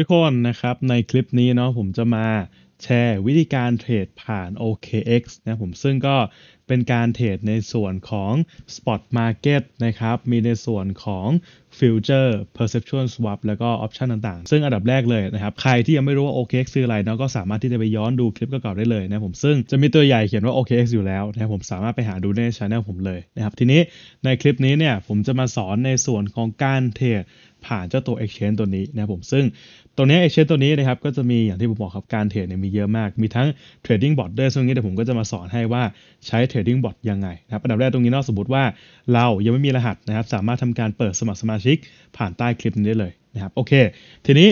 ทุกคนนะครับในคลิปนี้เนาะผมจะมาแชร์วิธีการเทรดผ่าน OKX นะผมซึ่งก็เป็นการเทรดในส่วนของ Spot Market นะครับ มีในส่วนของ Future Perception Swap แล้วก็ Option ต่าง ๆ ซึ่งอันดับแรกเลยนะครับ ใครที่ยังไม่รู้ว่า OKX คืออะไรเนาะก็สามารถที่จะไปย้อนดูคลิปเก่าๆได้เลยนะผม ซึ่งจะมีตัวใหญ่เขียนว่า OKX อยู่แล้วนะผมสามารถไปหาดูในช anel ผมเลยนะครับ ทีนี้ในคลิปนี้เนี่ยผมจะมาสอนในส่วนของการเทรดผ่านเจ้าตัว Exchange ตัวนี้นะผมซึ่งตรงนี้ไอเชนตัวนี้นะครับก็จะมีอย่างที่ผมบอกครับการเทรดเนี่ยมีเยอะมาก มีทั้งเทรดดิ้งบอทด้วยซึ่งนี้เดี๋ยวผมก็จะมาสอนให้ว่าใช้เทรดดิ้งบอทยังไงนะครับอันดับแรกตรงนี้นอกสมมติว่าเรายังไม่มีรหัสนะครับ สามารถทำการเปิดสมัครสมาชิกผ่านใต้คลิปนี้ได้เลยนะครับโอเค ทีนี้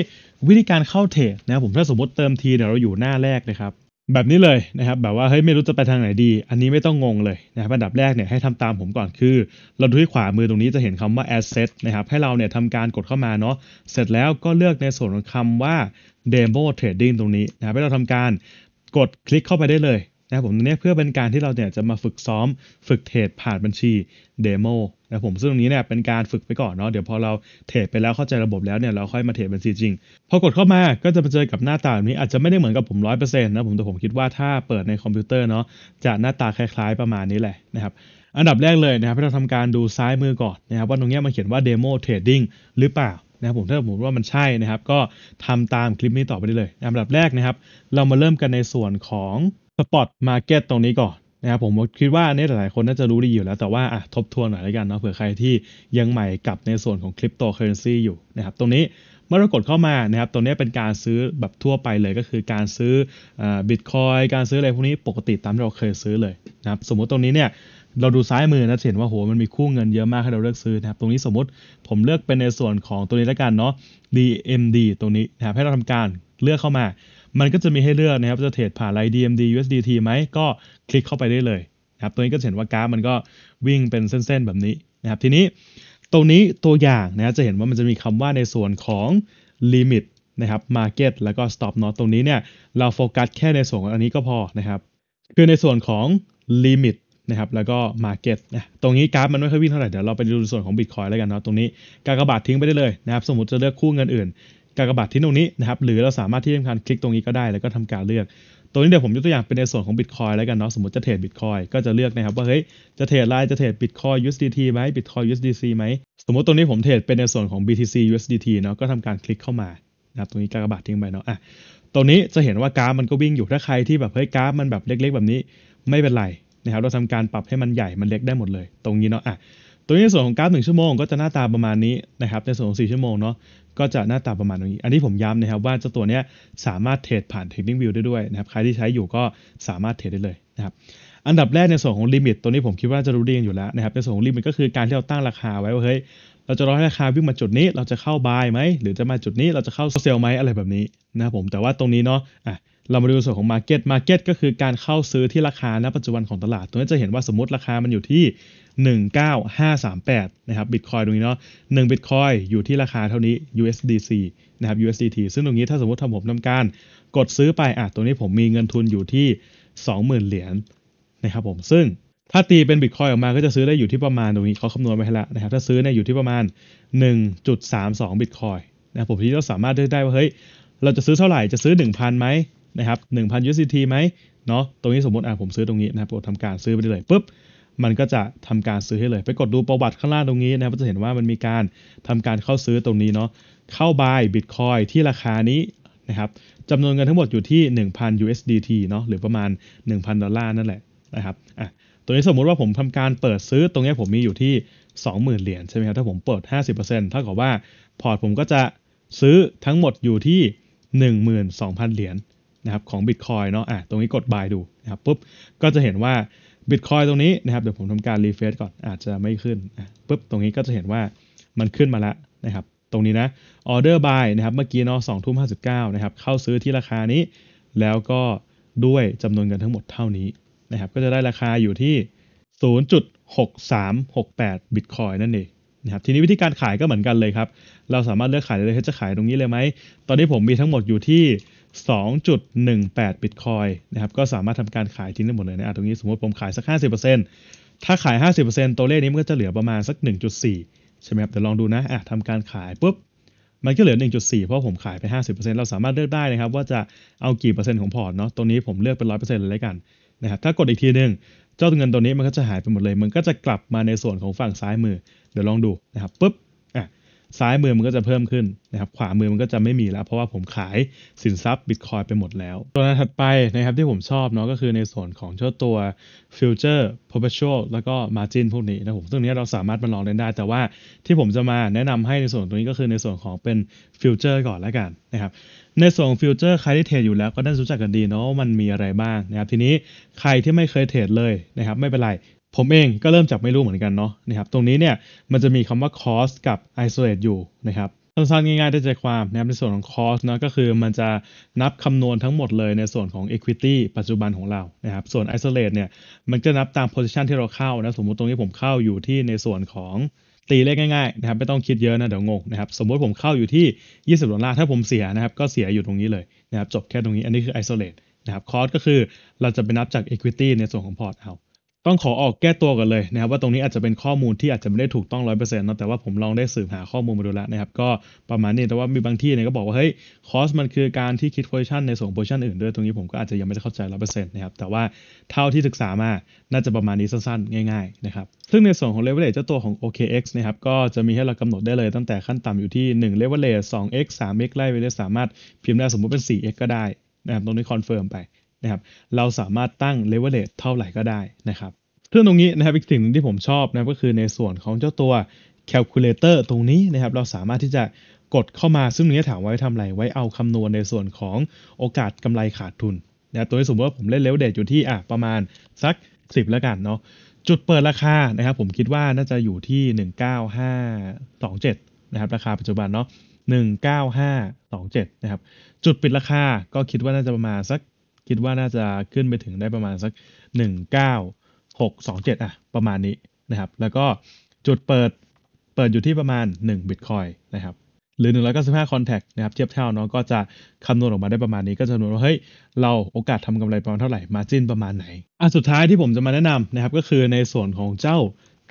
วิธีการเข้าเทรดนะครับผมถ้าสมมติเติมทีเนี่ยเราอยู่หน้าแรกนะครับแบบนี้เลยนะครับ แบบว่าเฮ้ยไม่รู้จะไปทางไหนดี อันนี้ไม่ต้องงงเลยนะครับอันดับแรกเนี่ยให้ทำตามผมก่อนคือ เราดูที่ขวามือตรงนี้จะเห็นคำว่า asset นะครับให้เราเนี่ยทำการกดเข้ามาเนาะเสร็จแล้วก็เลือกในส่วนของคำว่า demo trading ตรงนี้นะครับให้เราทำการกดคลิกเข้าไปได้เลยนะครับผมตรงนี้เพื่อเป็นการที่เราเนี่ยจะมาฝึกซ้อมฝึกเทรดผ่านบัญชีเดโมนะผมซึ่งตรงนี้เนี่ยเป็นการฝึกไปก่อนเนาะเดี๋ยวพอเราเทรดไปแล้วเข้าใจระบบแล้วเนี่ยเราค่อยมาเทรดบัญชีจริง พอกดเข้ามาก็จะมาเจอกับหน้าตาแบบนี้อาจจะไม่ได้เหมือนกับผมร้อยเปอร์เซ็นต์นะผมแต่ผมคิดว่าถ้าเปิดในคอมพิวเตอร์เนาะจะหน้าตาคล้ายๆประมาณนี้แหละนะครับอันดับแรกเลยนะครับให้เราทำการดูซ้ายมือก่อนนะครับว่าตรงนี้มันเขียนว่าเดโมเทรดดิ้งหรือเปล่านะครับผมถ้าผมว่ามันใช่นะครับ ก็ทำตามคลิปนี้ต่อไปได้เลยอันดับแรกนะครับ เรามาเริ่มกันในส่วนของสปอตมาเก็ตตรงนี้ก่อนนะครับผมคิดว่าเนี่ยหลายคนน่าจะรู้ดีอยู่แล้ว แต่ว่าอ่ะทบทวนหน่อยแล้วกันเนาะเผื่อใครที่ยังใหม่กับในส่วนของคริปโตเคอเรนซีอยู่นะครับตรงนี้เมื่อเรากดเข้ามานะครับตรงนี้เป็นการซื้อแบบทั่วไปเลยก็คือการซื้ออบิตคอยการซื้ออะไรพวกนี้ปกติตามที่เราเคยซื้อเลยนะครับสมมุติตรงนี้เนี่ยเราดูซ้ายมือนะเห็นว่าโหมันมีคู่เงินเยอะมากให้เราเลือกซื้อนะครับตรงนี้สมมติผมเลือกเป็นในส่วนของตัวนี้แล้วกันเนาะ DMD ตรงนี้นะครับให้เราทำการเลือกเข้ามามันก็จะมีให้เลือกนะครับจะเทรดผ่านไลน์ DMD USDT ไหม ก็คลิกเข้าไปได้เลยนะครับ ตัวนี้ก็เห็นว่ากราฟมันก็วิ่งเป็นเส้นๆ แบบนี้นะครับ ทีนี้ตรงนี้ตัวอย่างนะจะเห็นว่ามันจะมีคำว่าในส่วนของลิมิตนะครับ Market แล้วก็ Stop ปนอตรงนี้เนี่ย เราโฟกัสแค่ในส่วนอันนี้ก็พอนะครับ คือในส่วนของลิมิตนะครับ แล้วก็ Market นะ ตรงนี้กราฟมันไม่ค่อยวิ่งเท่าไหร่ เดี๋ยวเราไปดูส่วนของบิตคอยแล้วกันเนาะตรงนี้การกระบาดทิ้งไปได้เลยนะครับ สมมติจะเลือกคู่เงินอื่นกากบาทที่ตรงนี้นะครับ หรือเราสามารถที่จะทำการคลิกตรงนี้ก็ได้ แล้วก็ทำการเลือกตัวนี้เดี๋ยวผมยกตัวอย่างเป็นในส่วนของ Bitcoin แล้วกันเนาะ สมมติจะเทรด Bitcoin ก็จะเลือกนะครับว่า เฮ้ย จะเทรดไลน์จะเทรด Bitcoin USDT ไหม Bitcoin USDC ไหม สมมติตรงนี้ผมเทรดเป็นในส่วนของ BTC USDT เนาะ ก็ทำการคลิกเข้ามานะครับตรงนี้กากบาททิ้งไปเนาะ อ่ะตรงนี้จะเห็นว่ากราฟมันก็วิ่งอยู่ ถ้าใครที่แบบ เฮ้ย กราฟมันแบบเล็ก ๆแบบนี้ ไม่เป็นไรนะครับ เราทำการปรับให้มันใหญ่ มันเล็กได้หมดเลย ตรงนี้เนาะ อ่ะตัวในส่วนของกราฟงชั่วโมงก็จะหน้าตาประมาณนี้นะครับ ในส่วนของ4ชั่วโมงเนาะก็จะหน้าตาประมาณนี้ อันนี้ผมย้ำนะครับ ว่าเจ้าตัวนี้สามารถเทรดผ่านเทคนิควิวได้ด้วยนะครับใครที่ใช้อยู่ก็สามารถเทรดได้เลยนะครับ อันดับแรกในส่วนของลิมิตตัวนี้ผมคิดว่าจะรู้ดียนอยู่แล้วนะครับในส่วนของลิมิต ก็คือการที่เราตั้งราคาไว้ว่าเฮ้ยเราจะรอให้ราคาวิ่งมาจุดนี้เราจะเข้าบายไหมหรือจะมาจุดนี้เราจะเข้าเซลไหมอะไรแบบนี้นะครับผมแต่ว่าตรงนี้เนาะอ่ะเรามาดูส่วนของาร์เก็ตมาร์เก็คือการเข้าซื้อที่ราคาณปัจจุบันของตลาดตัวนี้จะเห็นว่าสมมติราคามันอยู่ที่19538นะครับบิตคอยตรงนี้เนาะ1บิตคอยอยู่ที่ราคาเท่านี้ USDC นะครับ USDT ซึ่งตรงนี้ถ้าสมมติทำผมทำการกดซื้อไปอ่ะตรงนี้ผมมีเงินทุนอยู่ที่20,000เหรียญนะครับผมซึ่งถ้าตีเป็นบิตคอยออกมาก็จะซื้อได้อยู่ที่ประมาณตรงนี้เขาคำนวณไว้แล้วนะครับถ้าซื้อเนี่ยอยู่ที่ประมาณ 1.32บิตคอยนะผมที่เราสามารถเลือกได้ว่าเฮ้ยเราจะซื้อเท่าไหร่จะซื้อ 1,000ไหมนะครับ1,000 USDT ไหมเนาะตรงนี้สมมติอ่ะผมซื้อตรงนี้นะครับกดทำการซื้อไปเลยปุ๊บมันก็จะทำการซื้อให้เลยไปกดดูประวัติข้างล่างตรงนี้นะครับจะเห็นว่ามันมีการทำการเข้าซื้อตรงนี้เนาะเข้า buy bitcoin ที่ราคานี้นะครับจำนวนเงินทั้งหมดอยู่ที่ 1,000 USDT เนาะหรือประมาณ 1,000ดอลลาร์นั่นแหละนะครับอ่ะตัวนี้สมมุติว่าผมทำการเปิดซื้อตรงนี้ผมมีอยู่ที่ 20,000เหรียญใช่ไหมครับถ้าผมเปิด 50%เท่ากับว่าพอร์ตผมก็จะซื้อทั้งหมดอยู่ที่ 12,000 เหรียญนะครับของ Bitcoin เนาะอ่ะตรงนี้กด buy ดูนะครับปุ๊บก็จะเห็นว่าบิตคอยตรงนี้นะครับเดี๋ยวผมทำการรีเฟซก่อนอาจจะไม่ขึ้นปุ๊บตรงนี้ก็จะเห็นว่ามันขึ้นมาแล้วนะครับตรงนี้นะออเดอร์บายนะครับเมื่อกี้เนาะสองทุ่มห้าสิบเก้านะครับ เข้าซื้อที่ราคานี้ แล้วก็ด้วยจำนวนเงินทั้งหมดเท่านี้นะครับก็จะได้ราคาอยู่ที่ 0.6368บิตคอยนั่นเองนะครับทีนี้วิธีการขายก็เหมือนกันเลยครับ เราสามารถเลือกขายได้เลยจะขายตรงนี้เลยไหม ตอนนี้ผมมีทั้งหมดอยู่ที่2.18บิตคอยนะครับก็สามารถทำการขายทิ้งได้หมดเลยนะตรงนี้สมมติผมขายสัก 50%ถ้าขาย 50%ตัวเลขนี้มันก็จะเหลือประมาณสัก 1.4 ใช่ไหมครับ เดี๋ยวลองดูนะอ่ะทำการขายปุ๊บ มันก็เหลือ 1.4 เพราะผมขายไป 50%เราสามารถเลือกได้นะครับ ว่าจะเอากี่เปอร์เซ็นต์ของพอร์ตเนาะตรงนี้ผมเลือกเป็น 100%เลยแล้วกันนะครับถ้ากดอีกทีนึง เจ้าเงินตัวนี้มันก็จะหายไปหมดเลยมันก็จะกลับมาในส่วนของฝั่งซ้ายมือเดี๋ยวลองดูนะครับปุ๊บซ้ายมือมันก็จะเพิ่มขึ้นนะครับ ขวามือมันก็จะไม่มีแล้ว เพราะว่าผมขายสินทรัพย์บิตคอยไปหมดแล้ว ตัวนนั้ถัดไปนะครับที่ผมชอบเนาะก็คือในส่วนของเจ้าตัวฟิวเจอร์ perpetual แล้วก็ margin พวกนี้นะผมึ่งนี้เราสามารถมาลองเล่นได้ แต่ว่าที่ผมจะมาแนะนำให้ในส่วนตรงนี้ก็คือในส่วนของเป็นฟิวเจอร์ก่อนแล้วกันนะครับ ในส่วนฟิวเจอร์ใครที่เทรดอยู่แล้วก็น่าจะรู้จักกันดีเนาะ มันมีอะไรบ้างนะครับ ทีนี้ใครที่ไม่เคยเทรดเลยนะครับไม่เป็นไรผมเองก็เริ่มจากไม่รู้เหมือนกันเนาะนะครับตรงนี้เนี่ยมันจะมีคำว่า cost กับ isolate อยู่นะครับสั้นๆง่าย ๆ ได้ใจความนะครับในส่วนของ cost นะก็คือมันจะนับคำนวณทั้งหมดเลยในส่วนของ equity ปัจจุบันของเรานะครับส่วน isolate เนี่ยมันจะนับตาม position ที่เราเข้านะสมมุติตรงนี้ผมเข้าอยู่ที่ในส่วนของตีเลขง่ายๆนะครับไม่ต้องคิดเยอะนะ เดี๋ยวงงนะครับสมมติผมเข้าอยู่ที่20ดอลลาร์ถ้าผมเสียนะครับก็เสียอยู่ตรงนี้เลยนะครับจบแค่ตรงนี้อันนี้คือ isolate นะครับ cost ก็คือเราจะไปนับจาก equity ในส่วนของพอร์ตเอาต้องขอออกแก้ตัวกันเลยนะครับว่าตรงนี้อาจจะเป็นข้อมูลที่อาจจะไม่ได้ถูกต้องร้อยเปอร์เซ็นต์นะแต่ว่าผมลองได้สืบหาข้อมูลมาดูแล้วนะครับก็ประมาณนี้แต่ว่ามีบางที่เนี่ยก็บอกว่าเฮ้ยคอสมันคือการที่คิดโพซิชันในส่วนโพซิชันอื่นด้วยตรงนี้ผมก็อาจจะยังไม่ได้เข้าใจร้อยเปอร์เซ็นต์นะครับแต่ว่าเท่าที่ศึกษามาน่าจะประมาณนี้สั้นๆง่ายๆนะครับซึ่งในส่วนของเลเวลเล e เจ้าตัวของ OKX นะครับก็จะมีให้เรากำหนดได้เลยตั้งแต่ขั้นต่ำอยู่ที่1 l e v e r a g อ 2x 3x ไล่ไปเรื่อยสามารถพิมพ์ได้สมมติเป็น 4x ก็ได้นะครับตรงนี้คอนเฟิร์มไปะครับเราสามารถตั้งเลเวลเ g e เท่าไหร่ก็ได้นะครับ ซึ่งตรงนี้นะครับอีกสิ่งที่ผมชอบนะก็คือในส่วนของเจ้าตัว calculator ตรงนี้นะครับเราสามารถที่จะกดเข้ามาซึ่งตงนี้ถามไว้ทำอะไรไว้เอาคำนวณในส่วนของโอกาสกำไรขาดทุนนะตัวที่สมมติว่าผมเล่นเลเวลเดทอยู่ที่อ่ะประมาณสัก 10แล้วกันเนาะจุดเปิดราคานะครับผมคิดว่าน่าจะอยู่ที่ 19527นะครับราคาปัจจุบันเนาะ19527นะครับจุดปิดราคาก็คิดว่าน่าจะประมาณสักคิดว่าน่าจะขึ้นไปถึงได้ประมาณสัก 19627 อ่ะ ประมาณนี้นะครับ แล้วก็จุดเปิด เปิดอยู่ที่ประมาณ 1 Bitcoin นะครับ หรือ 195 Contact นะครับ เทียบเท่าเนาะก็จะคำนวณออกมาได้ประมาณนี้ ก็จะคำนวณว่า เฮ้ย เราโอกาสทำกำไรประมาณเท่าไหร่ มาจิ้นประมาณไหน อ่ะ สุดท้ายที่ผมจะมาแนะนำนะครับ ก็คือในส่วนของเจ้า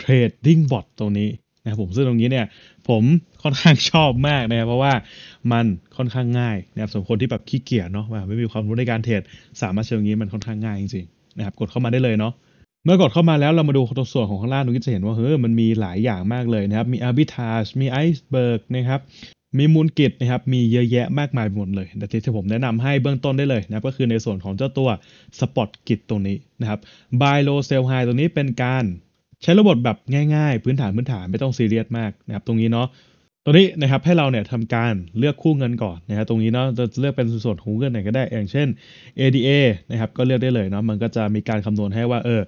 Trading Bot ตรงนี้นะครับผมซึ่งตรงนี้เนี่ยผมค่อนข้างชอบมากนะครับเพราะว่ามันค่อนข้างง่ายนะครับสรับคนที่แบบขี้เกียจเนาะไม่มีความรู้ในการเทรดสามารถเชิงนี้มันค่อนข้างง่ายจริงๆนะครับกดเข้ามาได้เลยเนาะเมื่อกดเข้ามาแล้วเรามาดูตัวส่วนของข้างล่างนุกยจะเห็นว่าเฮ้ยมันมีหลายอย่างมากเลยนะครับ มีอาร์บิทาชมีไอซ์เบิร์กนะครับมีมูลกิจนะครับมีเยอะแยะมากมายหมดเลยแต่ที่ผมแนะนำให้เบื้องต้นได้เลยนะก็คือในส่วนของเจ้าตัวสปอตกิจตรงนี้นะครับไบโ l ลเซลไฮตัวนี้เป็นการใช้ระบบแบบง่ายๆ พื้นฐานพื้นฐานไม่ต้องซีเรียสมากนะครับตรงนี้เนาะตรงนี้นะครับให้เราเนี่ยทำการเลือกคู่เงินก่อนนะฮะตรงนี้เนาะจะเลือกเป็นส่วนของเงินไหนก็ได้อย่างเช่น ADA นะครับก็เลือกได้เลยเนาะมันก็จะมีการคำนวณให้ว่าเออ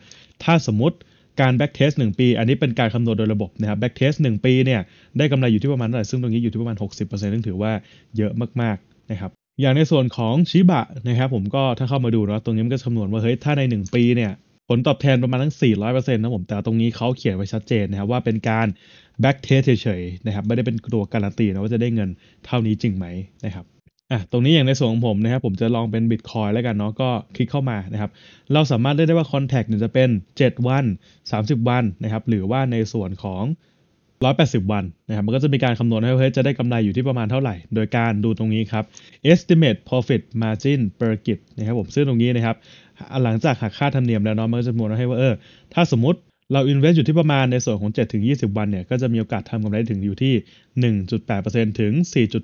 ถ้าสมมติการ back test 1 ปี อันนี้เป็นการคำนวณโดยระบบนะครับ back test 1ปีเนี่ยได้กำไรอยู่ที่ประมาณเท่าไหร่ซึ่งตรงนี้อยู่ที่ประมาณ 60%ซึ่งถือว่าเยอะมากๆนะครับอย่างในส่วนของชิบะนะครับผมก็ถ้าเข้ามาดูเนาะตรงนี้มันก็คำนวณว่าเฮ้ยถ้าใน 1 ปีเนี่ยผลตอบแทนประมาณทั้ง 400%นะผม แต่ตรงนี้เขาเขียนไว้ชัดเจนนะครับว่าเป็นการ back test เฉยๆ นะครับ ไม่ได้เป็นตัวการันตีนะว่าจะได้เงินเท่านี้จริงไหมนะครับ อ่ะตรงนี้อย่างในส่วนของผมนะครับ ผมจะลองเป็น Bitcoin แล้วกันเนาะ ก็คลิกเข้ามานะครับ เราสามารถเลือกได้ว่า Contact เนี่ยจะเป็น 7 วัน 30 วันนะครับ หรือว่าในส่วนของ 180 วัน นะครับ มันก็จะมีการคำนวณให้เฮ้ยจะได้กำไรอยู่ที่ประมาณเท่าไหร่ โดยการดูตรงนี้ครับ estimate profit margin per git นะครับ ผมซึ่งตรงนี้นะครับหลังจากหักค่าธรรมเนียมแล้วเนาะมันก็จะมวลให้ว่าเออถ้าสมมติเราอินเวสต์อยู่ที่ประมาณในส่วนของ7ถึง20วันเนี่ยก็จะมีโอกาสทำกำไรถึงอยู่ที่ 1.8%ถึง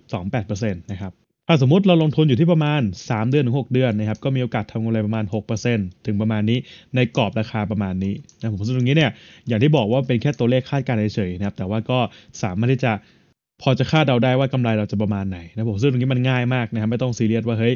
4.28%นะครับถ้าสมมติเราลงทุนอยู่ที่ประมาณ 3 เดือนถึง6 เดือนนะครับก็มีโอกาสทำกำไรประมาณ 6%ถึงประมาณนี้ในกรอบราคาประมาณนี้นะผมสรุปตรงนี้เนี่ยอย่างที่บอกว่าเป็นแค่ตัวเลขคาดการณ์เฉยๆนะครับแต่ว่าก็สามารถที่จะพอจะคาดเดาได้ว่ากำไรเราจะประมาณไหนนะผมซึ่งตรงนี้มันง่ายมากนะครับไม่ต้องซีเรียสว่าเฮ้ย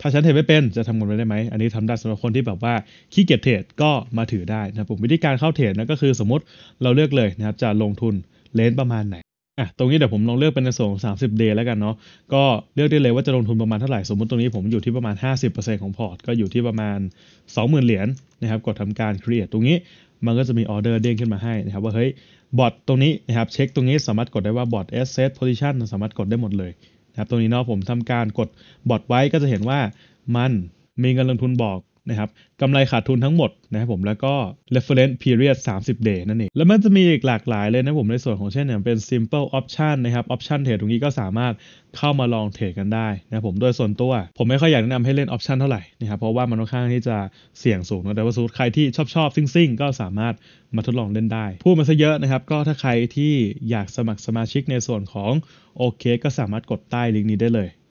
ถ้าฉันเทรดไม่เป็นจะทำเงินไปได้ไหมอันนี้ทำได้สำหรับคนที่ แบบว่าขี้เกียจเทรดก็มาถือได้นะผมวิธีการเข้าเทรดนะก็คือสมมติเราเลือกเลยนะครับจะลงทุนเลนประมาณไหนอ่ะตรงนี้เดี๋ยวผมลองเลือกเป็นในส่วนของ30ดย์แล้วกันเนาะก็เลือกได้เลยว่าจะลงทุนประมาณเท่าไหร่สมมติตรงนี้ผมอยู่ที่ประมาณ 50%ของพอร์ต ก็อยู่ที่ประมาณ 20,000 เหรียญนะครับกดทำการ create ตรงนี้มันก็จะมีออเดอร์เด้งขึ้นมาให้นะครับว่าเฮ้ยบอทตรงนี้นะครับเช็ค ตรงนี้สามารถกดได้ว่าบอท asset position สามารถกดได้หมดเลยครับตรงนี้เนาะผมทำการกดบอทไว้ก็จะเห็นว่ามันมีเงินลงทุนบอกนะครับกำไรขาดทุนทั้งหมดนะครับผมแล้วก็ reference period 30 day นั่นเองแล้วมันจะมีอีกหลากหลายเลยนะผมในส่วนของเช่นอย่างเป็น simple option นะครับ option trade ตรงนี้ก็สามารถเข้ามาลองเทรดกันได้นะผมโดยส่วนตัว ผมไม่ค่อยอยากแนะนำให้เล่น option เท่าไหร่นะครับเพราะว่ามันค่อนข้างที่จะเสี่ยงสูงนะแต่ว่าสูตรใครที่ชอบชอบซิ่งซิ่งก็สามารถมาทดลองเล่นได้พูดมาซะเยอะนะครับก็ถ้าใครที่อยากสมัครสมาชิกในส่วนของโอเค ก็สามารถกดใต้ลิงก์นี้ได้เลย